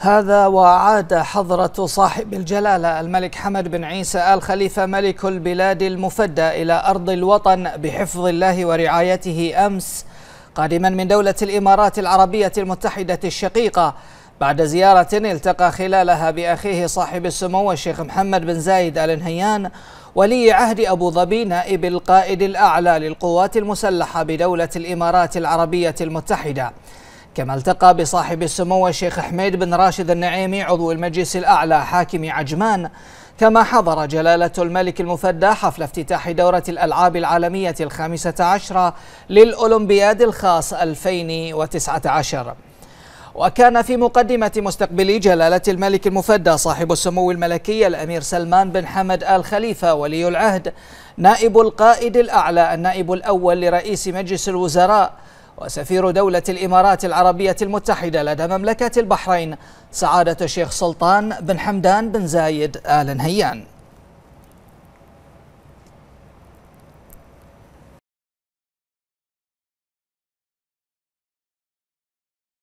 هذا وعاد حضرة صاحب الجلالة الملك حمد بن عيسى آل خليفة ملك البلاد المفدى إلى أرض الوطن بحفظ الله ورعايته أمس قادما من دولة الإمارات العربية المتحدة الشقيقة بعد زيارة التقى خلالها بأخيه صاحب السمو الشيخ محمد بن زايد آل نهيان ولي عهد أبو ظبي نائب القائد الأعلى للقوات المسلحة بدولة الإمارات العربية المتحدة كما التقى بصاحب السمو الشيخ حميد بن راشد النعيمي عضو المجلس الأعلى حاكم عجمان كما حضر جلالة الملك المفدى حفل افتتاح دورة الألعاب العالمية الخامسة عشرة للأولمبياد الخاص 2019 وكان في مقدمة مستقبلي جلالة الملك المفدى صاحب السمو الملكي الأمير سلمان بن حمد آل خليفة ولي العهد نائب القائد الأعلى النائب الأول لرئيس مجلس الوزراء وسفير دولة الإمارات العربية المتحدة لدى مملكة البحرين سعادة الشيخ سلطان بن حمدان بن زايد آل نهيان